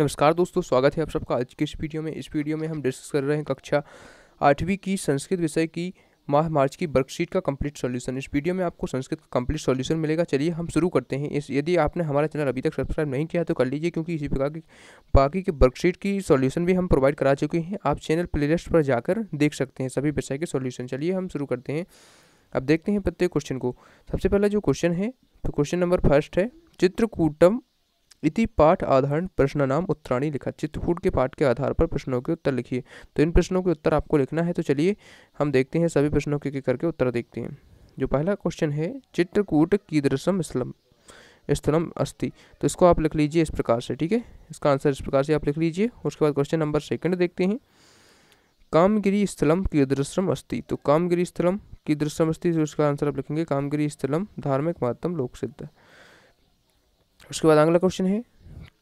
नमस्कार दोस्तों स्वागत है आप सबका आज के इस वीडियो में इस वीडियो में हम डिस्कस कर रहे हैं कक्षा आठवीं की संस्कृत विषय की माह मार्च की वर्कशीट का कंप्लीट सॉल्यूशन इस वीडियो में आपको संस्कृत का कंप्लीट सॉल्यूशन मिलेगा चलिए हम शुरू करते हैं इस यदि आपने हमारा चैनल अभी तक सब्सक्राइब नहीं किया तो कर लीजिए क्योंकि इसी प्रकार की बाकी के वर्कशीट की सॉल्यूशन भी हम प्रोवाइड करा चुके हैं आप चैनल प्लेलिस्ट पर जाकर देख सकते हैं सभी विषय के सॉल्यूशन चलिए हम शुरू करते हैं अब देखते हैं प्रत्येक क्वेश्चन को सबसे पहला जो क्वेश्चन है तो क्वेश्चन नंबर फर्स्ट है चित्रकूटम इति पाठ आधारण प्रश्न नाम उत्तराणी लिखा चित्रकूट के पाठ के आधार पर प्रश्नों के उत्तर लिखिए तो इन प्रश्नों के उत्तर आपको लिखना है तो चलिए हम देखते हैं सभी प्रश्नों के करके उत्तर देखते हैं जो पहला क्वेश्चन है चित्रकूट दृश्यम स्थलम स्थलम अस्थि तो इसको आप लिख लीजिए इस प्रकार से ठीक है इसका आंसर इस प्रकार से आप लिख लीजिए उसके बाद क्वेश्चन नंबर सेकंड देखते हैं कामगिरी स्थलम दृश्यम अस्थि तो कामगिरी स्थलम की दृश्यम अस्थि उसका तो आंसर आप लिखेंगे कामगिरी स्थलम धार्मिक महत्तम लोक सिद्ध उसके बाद अगला क्वेश्चन है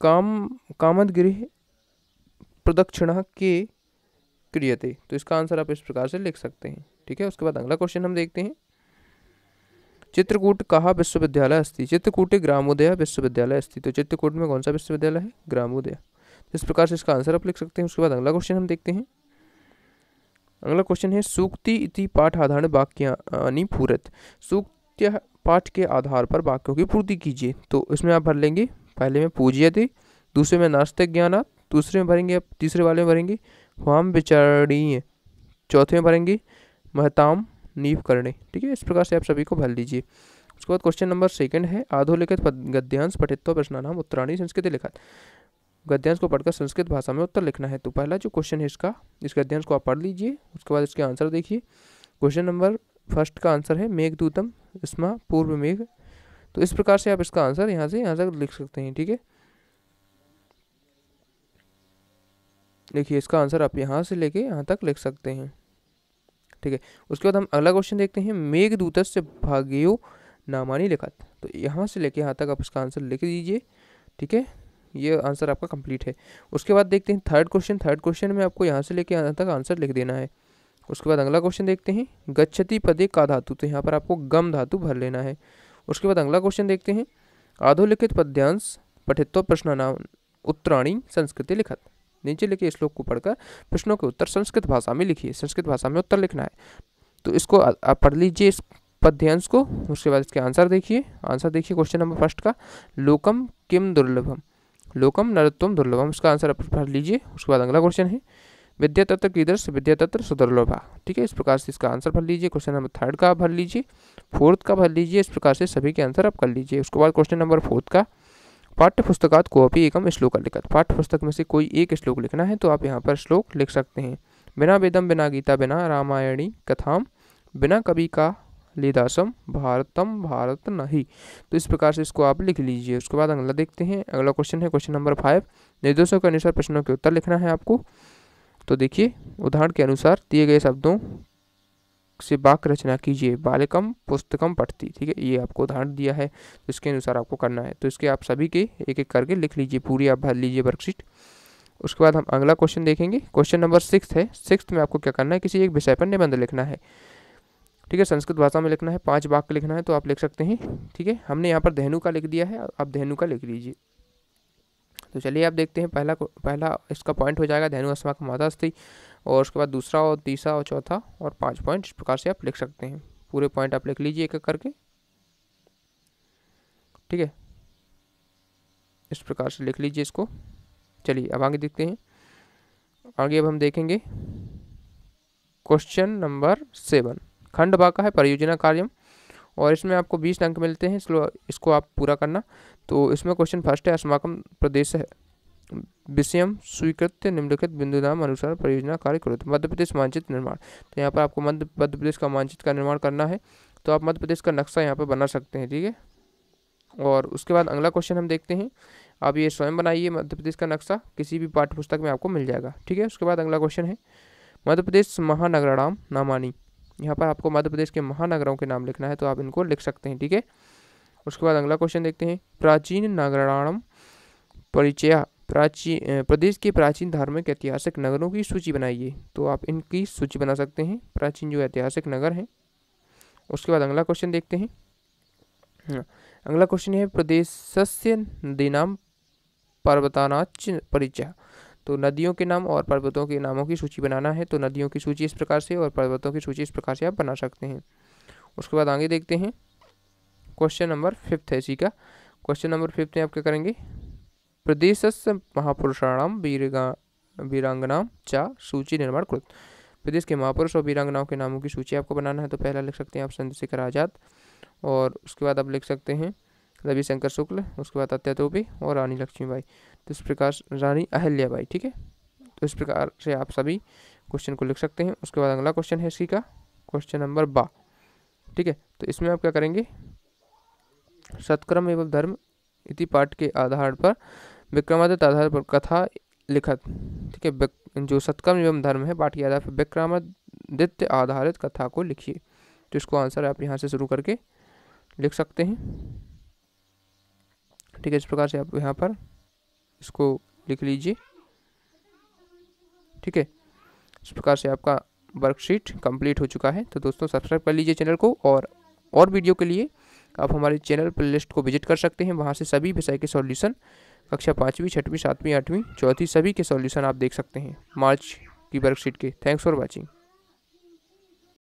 काम कामद गृह प्रदक्षिणा के क्रियते तो इसका आंसर आप इस प्रकार से लिख सकते हैं ठीक है उसके बाद अगला क्वेश्चन हम देखते हैं चित्रकूट कहा विश्वविद्यालय अस्थि चित्रकूट ग्रामोदय विश्वविद्यालय अस्थि तो चित्रकूट में कौन सा विश्वविद्यालय है ग्रामोदय तो इस प्रकार से इसका आंसर आप लिख सकते हैं उसके बाद अगला क्वेश्चन हम देखते हैं अगला क्वेश्चन है सूक्ति इति पाठ आधारण वाक्य पूरत सूक्त पाठ के आधार पर वाक्यों की पूर्ति कीजिए तो इसमें आप भर लेंगे पहले में थे दूसरे में नास्तिक ज्ञानात दूसरे में भरेंगे आप तीसरे वाले में भरेंगे हम विचारणीय चौथे में भरेंगे महताम नीव करणे ठीक है इस प्रकार से आप सभी को भर लीजिए उसके बाद क्वेश्चन नंबर सेकंड है आधोलिखित गद्यांश पठित्व प्रश्नानाम उत्तराणी संस्कृत लिखित गद्यांश को पढ़कर संस्कृत भाषा में उत्तर लिखना है तो पहला जो क्वेश्चन है इसका इस गद्यांश को आप पढ़ लीजिए उसके बाद इसके आंसर देखिए क्वेश्चन नंबर फर्स्ट का आंसर है मेघदूतम स्मा पूर्व हम्म। मेघ तो इस प्रकार से आप इसका आंसर यहाँ से यहाँ तक लिख सकते हैं ठीक है देखिए इसका आंसर आप यहाँ से लेके यहाँ तक लिख सकते हैं ठीक है उसके बाद हम अगला क्वेश्चन देखते हैं मेघदूत से भाग्यो नामानी लिखत तो यहाँ से लेके यहाँ तक आप इसका आंसर लिख दीजिए ठीक है ये आंसर आपका कंप्लीट है उसके बाद देखते हैं थर्ड क्वेश्चन थर्ड क्वेश्चन में आपको यहाँ से लेके यहाँ तक आंसर लिख देना है उसके बाद अगला क्वेश्चन देखते हैं गच्छति पदे का धातु तो यहाँ पर आपको गम धातु भर लेना है उसके बाद अगला क्वेश्चन देखते हैं आधोलिखित पद्यांश पठित्व प्रश्न नाम उत्तराणी संस्कृति लिखत नीचे लिखे श्लोक को पढ़कर प्रश्नों के उत्तर संस्कृत भाषा में लिखिए संस्कृत भाषा में उत्तर लिखना है तो इसको आप पढ़ लीजिए इस पद्यांश को उसके बाद इसके आंसर देखिए आंसर देखिए क्वेश्चन नंबर फर्स्ट का लोकम किम दुर्लभम लोकम नरत्वम दुर्लभम इसका आंसर आप पढ़ लीजिए उसके बाद अगला क्वेश्चन है विद्या तत्व दृश्य विद्या तत्व सुदुर्लभा ठीक है इस प्रकार से इसका आंसर भर लीजिए क्वेश्चन नंबर थर्ड का भर लीजिए फोर्थ का भर लीजिए इस प्रकार से सभी के आंसर आप कर लीजिए उसके बाद क्वेश्चन नंबर फोर्थ का पाठ्य को अपनी एकम श्लोक लिखत पाठ्य पुस्तक में से कोई एक श्लोक लिखना है तो आप यहाँ पर श्लोक लिख सकते हैं बिना वेदम बिना गीता बिना रामायणी कथाम बिना कवि का लिदासम भारतम भारत नहीं तो इस प्रकार से इसको आप लिख लीजिए उसके बाद अगला देखते हैं अगला क्वेश्चन है क्वेश्चन नंबर फाइव निर्देशों के अनुसार प्रश्नों के उत्तर लिखना है आपको तो देखिए उदाहरण के अनुसार दिए गए शब्दों से वाक्य रचना कीजिए बालकम पुस्तकम पढ़ती ठीक है ये आपको उदाहरण दिया है तो इसके अनुसार आपको करना है तो इसके आप सभी के एक एक करके लिख लीजिए पूरी आप भर लीजिए वर्कशीट उसके बाद हम अगला क्वेश्चन देखेंगे क्वेश्चन नंबर सिक्स है सिक्स में आपको क्या करना है किसी एक विषय पर निबंध लिखना है ठीक है संस्कृत भाषा में लिखना है पांच वाक्य लिखना है तो आप लिख सकते हैं ठीक है हमने यहाँ पर धेनु का लिख दिया है आप धेनु का लिख लीजिए तो चलिए आप देखते हैं पहला पहला इसका पॉइंट हो जाएगा धैनु का मातास्ती और उसके बाद दूसरा और तीसरा और चौथा और पाँच पॉइंट इस प्रकार से आप लिख सकते हैं पूरे पॉइंट आप लिख लीजिए एक एक करके ठीक है इस प्रकार से लिख लीजिए इसको चलिए अब आगे देखते हैं आगे अब हम देखेंगे क्वेश्चन नंबर सेवन खंड बाका है परियोजना कार्यम और इसमें आपको बीस अंक मिलते हैं इसलिए इसको आप पूरा करना तो इसमें क्वेश्चन फर्स्ट है अस्माकम प्रदेश है विषयम स्वीकृत निम्नलिखित बिंदु नाम अनुसार परियोजना कार्य करो तो मध्य प्रदेश मानचित्र निर्माण तो यहाँ पर आपको मध्य मध्य प्रदेश का मानचित्र का निर्माण करना है तो आप मध्य प्रदेश का नक्शा यहाँ पर बना सकते हैं ठीक है और उसके बाद अगला क्वेश्चन हम देखते हैं आप ये स्वयं बनाइए मध्य प्रदेश का नक्शा किसी भी पाठ्य पुस्तक में आपको मिल जाएगा ठीक है उसके बाद अगला क्वेश्चन है मध्य प्रदेश महानगराराम नामानी यहाँ पर आपको मध्य प्रदेश के महानगरों के नाम लिखना है तो आप इनको लिख सकते हैं ठीक है उसके बाद अगला क्वेश्चन देखते हैं प्राचीन नगराणम परिचय प्राची प्रदेश के प्राचीन धार्मिक ऐतिहासिक नगरों की सूची बनाइए तो आप इनकी सूची बना सकते हैं प्राचीन जो ऐतिहासिक नगर हैं उसके बाद अगला क्वेश्चन देखते हैं हाँ, अगला क्वेश्चन है प्रदेश दिनाम पर्वतानाच परिचय तो नदियों के नाम और पर्वतों के नामों की सूची बनाना है तो नदियों की सूची इस प्रकार से और पर्वतों की सूची इस प्रकार से आप बना सकते हैं उसके बाद आगे देखते हैं क्वेश्चन नंबर फिफ्थ है इसी का क्वेश्चन नंबर फिफ्थ में आप क्या करेंगे प्रदेश महापुरुषाणाम वीरगा वीरांगनाम चा सूची निर्माण कृत प्रदेश के महापुरुष और वीरांगनाओं के नामों की सूची आपको बनाना है तो पहला लिख सकते हैं आप चंद्रशेखर आज़ाद और उसके बाद आप लिख सकते हैं रविशंकर शुक्ल उसके बाद अत्या और रानी लक्ष्मीबाई तो इस प्रकार रानी अहल्याबाई ठीक है तो इस प्रकार से आप सभी क्वेश्चन को लिख सकते हैं उसके बाद अगला क्वेश्चन है इसी का क्वेश्चन नंबर बा ठीक है तो इसमें आप क्या करेंगे सत्क्रम एवं धर्म इति पाठ के आधार पर विक्रमादित्य आधार पर कथा लिखत ठीक है जो सत्क्रम एवं धर्म है पाठ के आधार पर विक्रमादित्य आधारित कथा को लिखिए तो इसको आंसर आप यहाँ से शुरू करके लिख सकते हैं ठीक है इस प्रकार से आप यहाँ पर इसको लिख लीजिए ठीक है इस प्रकार से आपका वर्कशीट कंप्लीट हो चुका है तो दोस्तों सब्सक्राइब कर लीजिए चैनल को और और वीडियो के लिए आप हमारे चैनल प्ले लिस्ट को विजिट कर सकते हैं वहाँ से सभी विषय के सॉल्यूशन कक्षा पाँचवीं छठवीं सातवीं आठवीं चौथी सभी के सॉल्यूशन आप देख सकते हैं मार्च की वर्कशीट के थैंक्स फॉर वॉचिंग